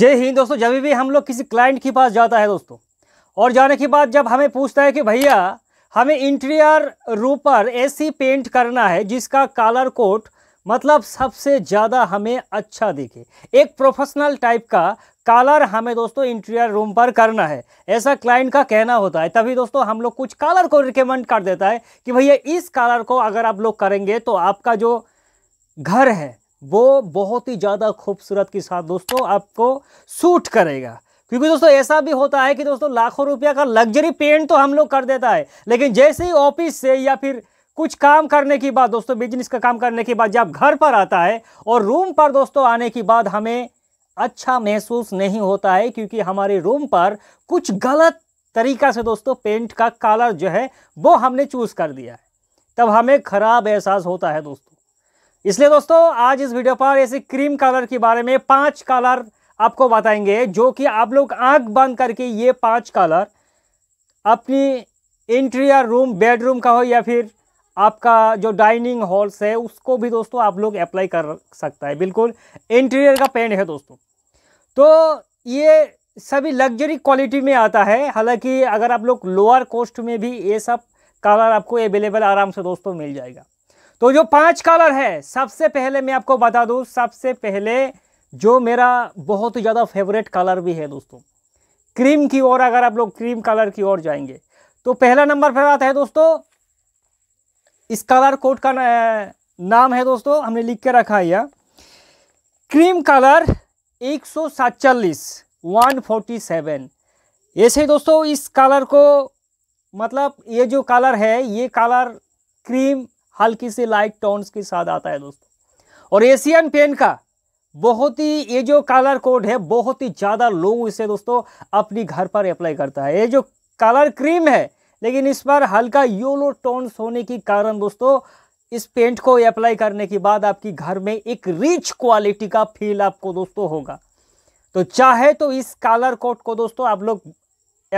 जय हिंद दोस्तों जब भी हम लोग किसी क्लाइंट के पास जाता है दोस्तों और जाने के बाद जब हमें पूछता है कि भैया हमें इंटीरियर रूप पर ऐसी पेंट करना है जिसका कलर कोट मतलब सबसे ज़्यादा हमें अच्छा दिखे एक प्रोफेशनल टाइप का कलर हमें दोस्तों इंटीरियर रूम पर करना है ऐसा क्लाइंट का कहना होता है तभी दोस्तों हम लोग कुछ कलर को रिकमेंड कर देता है कि भैया इस कलर को अगर आप लोग करेंगे तो आपका जो घर है वो बहुत ही ज़्यादा खूबसूरत के साथ दोस्तों आपको सूट करेगा क्योंकि दोस्तों ऐसा भी होता है कि दोस्तों लाखों रुपया का लग्जरी पेंट तो हम लोग कर देता है लेकिन जैसे ही ऑफिस से या फिर कुछ काम करने के बाद दोस्तों बिजनेस का काम करने के बाद जब घर पर आता है और रूम पर दोस्तों आने के बाद हमें अच्छा महसूस नहीं होता है क्योंकि हमारे रूम पर कुछ गलत तरीका से दोस्तों पेंट का कलर जो है वो हमने चूज़ कर दिया है तब हमें ख़राब एहसास होता है दोस्तों इसलिए दोस्तों आज इस वीडियो पर ऐसे क्रीम कलर के बारे में पांच कलर आपको बताएंगे जो कि आप लोग आंख बंद करके ये पांच कलर अपनी इंटीरियर रूम बेडरूम का हो या फिर आपका जो डाइनिंग हॉल्स है उसको भी दोस्तों आप लोग अप्लाई कर सकता है बिल्कुल इंटीरियर का पेंट है दोस्तों तो ये सभी लग्जरी क्वालिटी में आता है हालांकि अगर आप लोग लोअर कॉस्ट में भी ये सब कलर आपको अवेलेबल आराम से दोस्तों मिल जाएगा तो जो पांच कलर है सबसे पहले मैं आपको बता दूं सबसे पहले जो मेरा बहुत ही ज़्यादा फेवरेट कलर भी है दोस्तों क्रीम की ओर अगर आप लोग क्रीम कलर की ओर जाएंगे तो पहला नंबर पर आता है दोस्तों इस कलर कोड का नाम है दोस्तों हमने लिख के रखा है यह क्रीम कलर एक सौ सैतालीस वन फोर्टी सेवन ऐसे दोस्तों इस कलर को मतलब ये जो कलर है ये कलर क्रीम हल्की सी लाइट टोन्स के साथ आता है दोस्तों और एशियन पेन का बहुत ही ये जो कलर कोड है बहुत ही ज़्यादा लोग इसे दोस्तों अपनी घर पर अप्लाई करता है ये जो कलर क्रीम है लेकिन इस पर हल्का योलो टोन्स होने के कारण दोस्तों इस पेंट को अप्लाई करने के बाद आपकी घर में एक रिच क्वालिटी का फील आपको दोस्तों होगा तो चाहे तो इस कलर कोड को दोस्तों आप लोग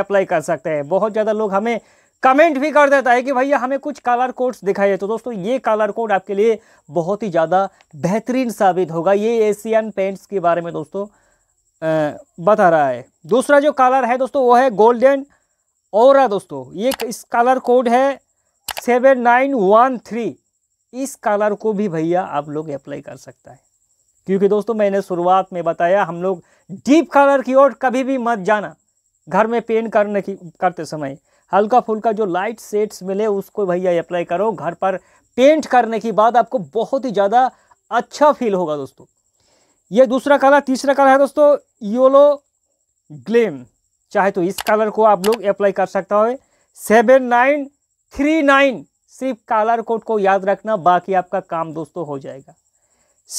अप्लाई कर सकते हैं बहुत ज़्यादा लोग हमें कमेंट भी कर देता है कि भैया हमें कुछ कलर कोड्स दिखाइए तो दोस्तों ये कलर कोड आपके लिए बहुत ही ज़्यादा बेहतरीन साबित होगा ये एशियन पेंट्स के बारे में दोस्तों बता रहा है दूसरा जो कलर है दोस्तों वो है गोल्डन और दोस्तों ये इस कलर कोड है सेवन नाइन वन थ्री इस कलर को भी भैया आप लोग अप्लाई कर सकता है क्योंकि दोस्तों मैंने शुरुआत में बताया हम लोग डीप कलर की ओर कभी भी मत जाना घर में पेंट करने की करते समय हल्का फुल्का जो लाइट सेट्स मिले उसको भैया अप्लाई करो घर पर पेंट करने के बाद आपको बहुत ही ज़्यादा अच्छा फील होगा दोस्तों ये दूसरा कलर तीसरा कलर है दोस्तों योलो ग्लेम चाहे तो इस कलर को आप लोग अप्लाई कर सकता हो सेवन नाइन थ्री नाइन सिर्फ कलर कोड को याद रखना बाकी आपका काम दोस्तों हो जाएगा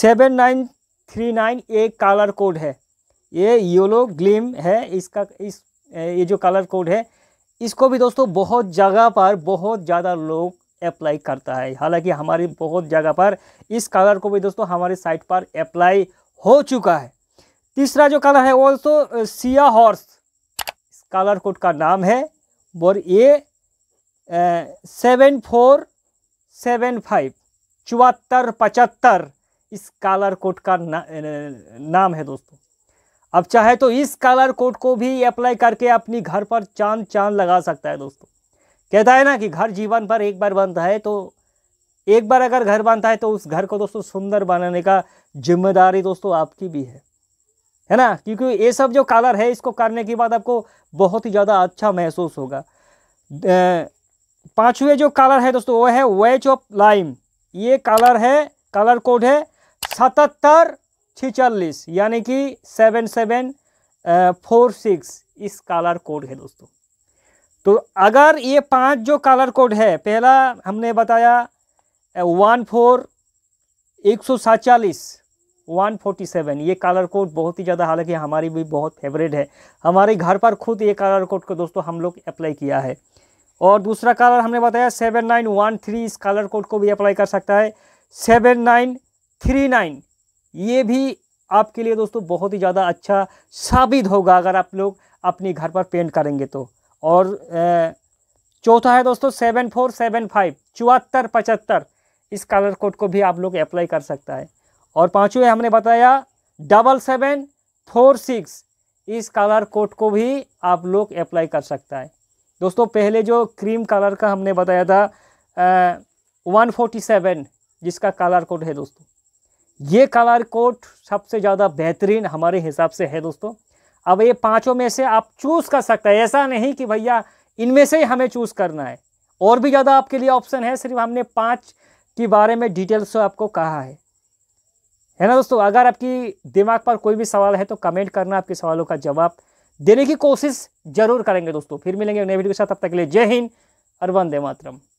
सेवन नाइन थ्री नाइन एक कलर कोड है ये योलो ग्लेम है इसका इस ये जो कलर कोड है इसको भी दोस्तों बहुत जगह पर बहुत ज़्यादा लोग अप्लाई करता है हालांकि हमारी बहुत जगह पर इस कलर को भी दोस्तों हमारे साइट पर अप्लाई हो चुका है तीसरा जो कलर है वो दोस्तों सिया हॉर्स कलर कोड का नाम है और ये सेवन फोर सेवन फाइव चौहत्तर पचहत्तर इस कलर कोड का ना, नाम है दोस्तों अब चाहे तो इस कलर कोड को भी अप्लाई करके अपनी घर पर चांद चांद लगा सकता है दोस्तों कहता है ना कि घर जीवन पर एक बार बनता है तो एक बार अगर घर बनता है तो उस घर को दोस्तों सुंदर बनाने का जिम्मेदारी दोस्तों आपकी भी है है ना क्योंकि ये सब जो कलर है इसको करने के बाद आपको बहुत ही ज़्यादा अच्छा महसूस होगा पांचवे जो कलर है दोस्तों वो है वेच ऑफ लाइम ये कलर है कलर कोड है सतहत्तर छिचालीस यानी कि सेवन सेवन फोर सिक्स इस कालर कोड है दोस्तों तो अगर ये पांच जो कालर कोड है पहला हमने बताया वन फोर एक सौ सैंतालीस वन फोर्टी सेवन ये कलर कोड बहुत ही ज़्यादा हालांकि हमारी भी बहुत फेवरेट है हमारे घर पर खुद ये कलर कोड को दोस्तों हम लोग अप्लाई किया है और दूसरा कलर हमने बताया सेवन नाइन वन थ्री इस कलर कोड को भी अप्लाई कर सकता है सेवन नाइन थ्री नाइन ये भी आपके लिए दोस्तों बहुत ही ज़्यादा अच्छा साबित होगा अगर आप लोग अपने घर पर पेंट करेंगे तो और चौथा है दोस्तों सेवन फोर सेवन फाइव चौहत्तर पचहत्तर इस कलर कोड को भी आप लोग अप्लाई कर सकता है और पाँचवें हमने बताया डबल सेवन फोर सिक्स इस कलर कोड को भी आप लोग अप्लाई कर सकता है दोस्तों पहले जो क्रीम कलर का हमने बताया था वन फोर्टी सेवन जिसका कलर कोड है दोस्तों ये कलर कोड सबसे ज़्यादा बेहतरीन हमारे हिसाब से है दोस्तों अब ये पांचों में से आप चूज़ कर सकते हैं ऐसा नहीं कि भैया इनमें से ही हमें चूज़ करना है और भी ज़्यादा आपके लिए ऑप्शन है सिर्फ हमने पाँच के बारे में डिटेल्स तो आपको कहा है है ना दोस्तों अगर आपकी दिमाग पर कोई भी सवाल है तो कमेंट करना आपके सवालों का जवाब देने की कोशिश जरूर करेंगे दोस्तों फिर मिलेंगे नए वीडियो के साथ तब तक के लिए जय हिंद और वंदे मातरम